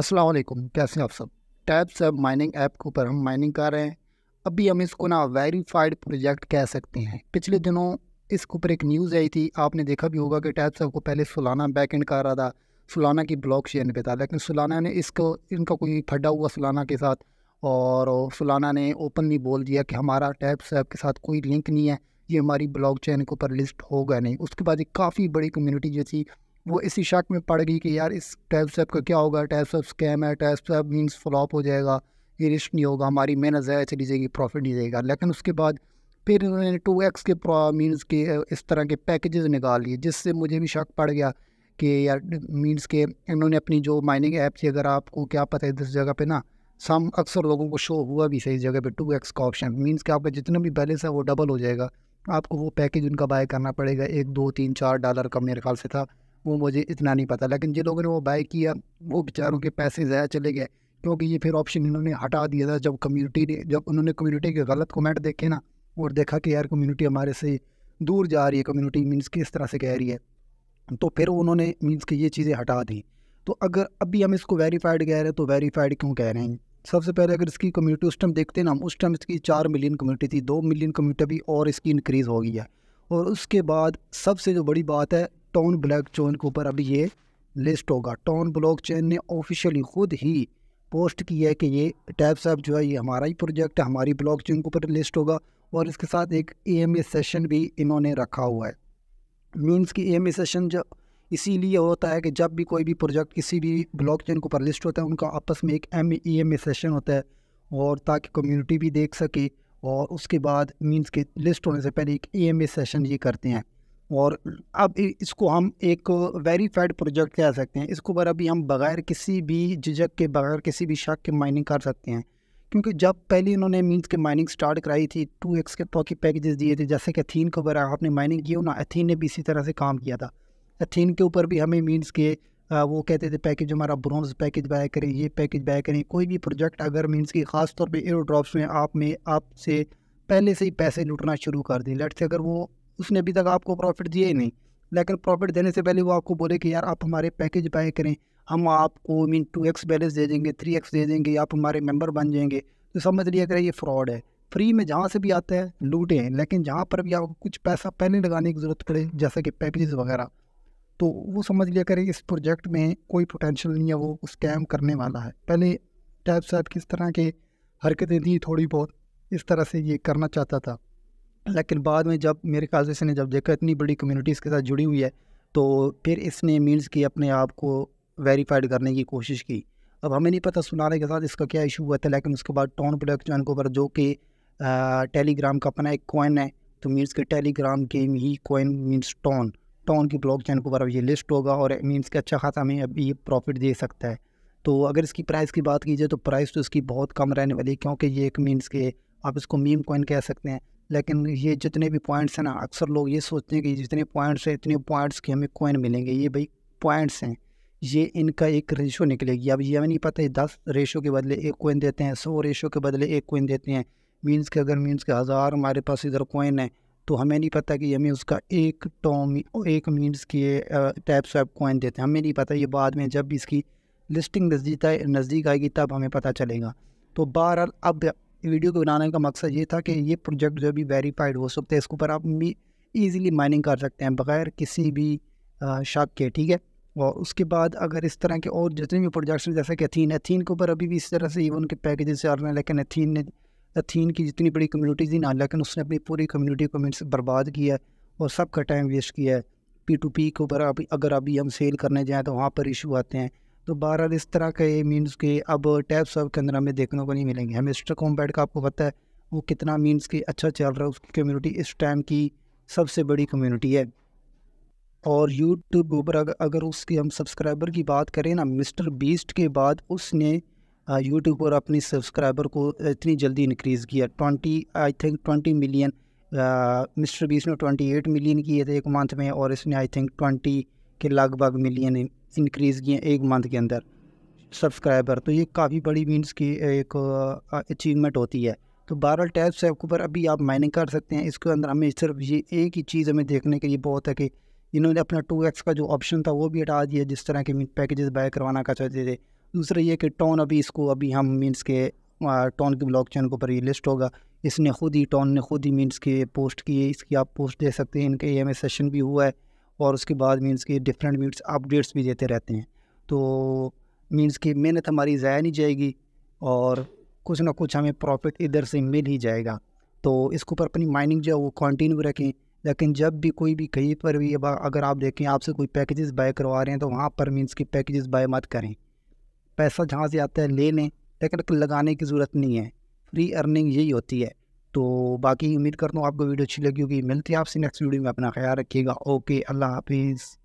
अस्सलाम वालेकुम कैसे हैं आप सब टैब सब माइनिंग ऐप के ऊपर हम माइनिंग कर रहे हैं अभी हम इसको ना वेरीफाइड प्रोजेक्ट कह सकते हैं पिछले दिनों इसके ऊपर एक न्यूज़ आई थी आपने देखा भी होगा कि टैप सब को पहले सुलाना बैक कर रहा था सुलाना की ब्लॉक चेन पे था लेकिन सुलाना ने इसको इनका कोई फड्डा हुआ सुलाना के साथ और सुलाना ने ओपनली बोल दिया कि हमारा टैप सब के साथ कोई लिंक नहीं है ये हमारी ब्लॉक चेन के ऊपर लिस्ट होगा नहीं उसके बाद एक काफ़ी बड़ी कम्यूनिटी जो थी वो इसी शक में पड़ गई कि यार इस टैब साहब का क्या होगा टैब साहब स्कैम है टैब साहब मीन्स फ्लॉप हो जाएगा ये रिस्क नहीं होगा हमारी मेहनत ज़्यादा चली जाएगी प्रॉफिट नहीं देगा लेकिन उसके बाद फिर उन्होंने टू एक्स के मीन्स के इस तरह के पैकेजेस निकाल लिए जिससे मुझे भी शक पड़ गया कि यार मीन्स के इन्होंने अपनी जो माइनिंग ऐप थी अगर आपको क्या पता है इस जगह पे ना सम अक्सर लोगों को शो हुआ भी सही जगह पे टू एक्स का ऑप्शन मीन्स कि आपका जितना भी बैलेंस है वो डबल हो जाएगा आपको वो पैकेज उनका बाय करना पड़ेगा एक दो तीन चार डॉलर का मेरे ख्याल से था वो मुझे इतना नहीं पता लेकिन जिन लोगों ने वो बाय किया वो बेचारों के पैसे ज़ाया चले गए क्योंकि ये फिर ऑप्शन इन्होंने हटा दिया था जब कम्युनिटी ने जब उन्होंने कम्युनिटी के गलत कमेंट देखे ना और देखा कि यार कम्युनिटी हमारे से दूर जा रही है कम्युनिटी मीन्स किस तरह से कह रही है तो फिर उन्होंने मीन्स कि ये चीज़ें हटा दी तो अगर अभी हम इसको वेरीफाइड कह रहे हैं तो वेरीफाइड क्यों कह रहे हैं सबसे पहले अगर इसकी कम्युनिटी उस टाइम देखते हैं ना उस टाइम इसकी चार मिलियन कम्युनिटी थी दो मिलियन कम्युनिटी अभी और इसकी इंक्रीज़ हो गई है और उसके बाद सबसे जो बड़ी बात है टॉन ब्लैक चोन के ऊपर अभी ये लिस्ट होगा टॉन ब्लॉक चेन ने ऑफिशियली खुद ही पोस्ट की है कि ये टैब साहब जो है ये हमारा ही प्रोजेक्ट है हमारी ब्लॉक चेन के ऊपर लिस्ट होगा और इसके साथ एक ए सेशन भी इन्होंने रखा हुआ है मीन्स कि ए सेशन जो इसीलिए होता है कि जब भी कोई भी प्रोजेक्ट किसी भी ब्लॉक चेन के ऊपर लिस्ट होता है उनका आपस में एक M E M A session होता है और ताकि कम्युनिटी भी देख सके और उसके बाद मींस के लिस्ट होने से पहले एक ई एम ए सेशन ये करते हैं और अब इसको हम एक वेरीफाइड प्रोजेक्ट कह सकते हैं इसको पर अभी हम बग़ैर किसी भी झिझक के बग़ैर किसी भी शक के माइनिंग कर सकते हैं क्योंकि जब पहले इन्होंने मीन्स के माइनिंग स्टार्ट कराई थी टू एक्स के पॉकी पैकेजेस दिए थे जैसे कि अथीन के ऊपर आपने माइनिंग की हो ना अथीन ने भी इसी तरह से काम किया था अथीन के ऊपर भी हमें मीन्स के वो कहते थे पैकेज हमारा ब्रॉन्ज पैकेज बाय करें ये पैकेज बाय करें कोई भी प्रोजेक्ट अगर मीन्स की ख़ास तौर पर एयर ड्रॉप्स में आप में आपसे पहले से ही पैसे लुटना शुरू कर दें लेट से अगर वो उसने अभी तक आपको प्रॉफिट दिया ही नहीं लेकिन प्रॉफिट देने से पहले वो आपको बोले कि यार आप हमारे पैकेज बाय करें हम आपको मीन टू एक्स बैलेंस दे देंगे थ्री एक्स दे देंगे आप हमारे मेंबर बन जाएंगे तो समझ लिया करें ये फ्रॉड है फ्री में जहाँ से भी आता है लूटे हैं लेकिन जहाँ पर भी आपको कुछ पैसा पहले लगाने की ज़रूरत पड़े जैसे कि पैकेजेस वगैरह तो वो समझ लिया करें इस प्रोजेक्ट में कोई पोटेंशियल नहीं है वो स्कैम करने वाला है पहले टाइप साहब किस तरह के हरकतें थी थोड़ी बहुत इस तरह से ये करना चाहता था लेकिन बाद में जब मेरे ख्याल से इसने जब देखा इतनी बड़ी कम्युनिटीज़ के साथ जुड़ी हुई है तो फिर इसने मीन्स की अपने आप को वेरीफाइड करने की कोशिश की अब हमें नहीं पता सुनारे के साथ इसका क्या इशू हुआ था लेकिन उसके बाद टॉन चैन को पर जो कि टेलीग्राम का अपना एक कॉइन है तो मीन्स के टेलीग्राम के ही कॉइन मीन्स टॉन टॉन की ब्लॉक चैन को पर ये लिस्ट होगा और मीन्स के अच्छा खासा हमें अभी ये प्रॉफिट दे सकता है तो अगर इसकी प्राइस की बात की जाए तो प्राइस तो इसकी बहुत कम रहने वाली है क्योंकि ये एक मीन्स के आप इसको मीम कॉइन कह सकते हैं लेकिन ये जितने भी पॉइंट्स हैं ना अक्सर लोग ये सोचते हैं कि जितने पॉइंट्स हैं इतने पॉइंट्स के हमें कॉइन मिलेंगे ये भाई पॉइंट्स हैं ये इनका एक रेशो निकलेगी अब ये हमें नहीं पता है दस रेशो के बदले एक कोइन देते हैं सौ रेशो के बदले एक कोइन देते हैं मीन्स के अगर मीन्स के हज़ार हमारे पास इधर कोइन है तो हमें नहीं पता कि हमें उसका एक टॉम एक मीन्स के टाइप स्वैप कोइन देते हैं हमें नहीं पता ये बाद में जब इसकी लिस्टिंग नज़दीक नज़दीक आएगी तब हमें पता चलेगा तो बहरहाल अब वीडियो को बनाने का मकसद ये था कि ये प्रोजेक्ट जो भी वेरीफाइड हो सकते हैं इसके ऊपर आप ईज़िली माइनिंग कर सकते हैं बग़ैर किसी भी शक के ठीक है और उसके बाद अगर इस तरह के और जितने भी प्रोजेक्ट्स हैं जैसे कि अथीन अथीन के ऊपर अभी भी इस तरह से इवन के पैकेजेस आ रहे हैं लेकिन अथीन ने अथीन की जितनी बड़ी कम्युनिटीज़ थी ना लेकिन उसने अपनी पूरी कम्युनिटी को मीन बर्बाद किया और और सबका टाइम वेस्ट किया है पी टू पी के ऊपर अभी अगर अभी हम सेल करने जाएँ तो वहाँ पर इशू आते हैं तो बारह इस तरह के मीन्स के अब टैब्स अब अंदर हमें देखने को नहीं मिलेंगे हेमिस्टर कॉम्बैट का आपको पता है वो कितना मीन्स कि अच्छा चल रहा है उसकी कम्युनिटी इस टाइम की सबसे बड़ी कम्युनिटी है और यूट्यूब ऊपर अगर उसके हम सब्सक्राइबर की बात करें ना मिस्टर बीस्ट के बाद उसने यूट्यूब पर अपने सब्सक्राइबर को इतनी जल्दी इंक्रीज़ किया twenty I think twenty million Mister Beast ने ट्वेंटी एट मिलियन किए थे एक मंथ में और इसने आई थिंक ट्वेंटी के लगभग मिलियन इंक्रीज़ किए एक मंथ के अंदर सब्सक्राइबर तो ये काफ़ी बड़ी मीन्स की एक अचीवमेंट होती है तो बारह टैब से ऊपर अभी आप माइनिंग कर सकते हैं इसके अंदर हमें सिर्फ ये एक ही चीज़ हमें देखने के लिए बहुत है कि इन्होंने अपना टू एक्स का जो ऑप्शन था वो भी हटा दिया जिस तरह के पैकेजेस बाय करवाना का चाहते थे दूसरा ये कि टोन अभी इसको अभी हम मीन्स के टोन के ब्लॉक चैन के ऊपर ये लिस्ट होगा इसने खुद ही टोन ने खुद ही मीन्स के पोस्ट किए इसकी आप पोस्ट दे सकते हैं इनके ये हमें सेशन भी हुआ है और उसके बाद मीन्स कि डिफरेंट मीन्स अपडेट्स भी देते रहते हैं तो मीन्स कि मेहनत हमारी ज़ाया नहीं जाएगी और कुछ ना कुछ हमें प्रॉफिट इधर से मिल ही जाएगा तो इसके ऊपर अपनी माइनिंग जो है वो कंटिन्यू रखें लेकिन जब भी कोई भी कहीं पर भी अगर आप देखें आपसे कोई पैकेजेस बाय करवा रहे हैं तो वहाँ पर मीन्स कि पैकेजेस बाय मत करें पैसा जहाँ से आता है ले लें लेकिन लगाने की ज़रूरत नहीं है फ्री अर्निंग यही होती है तो बाकी उम्मीद करता हूँ आपको वीडियो अच्छी लगी होगी मिलती है आपसे नेक्स्ट वीडियो में अपना ख्याल रखिएगा ओके अल्लाह हाफिज़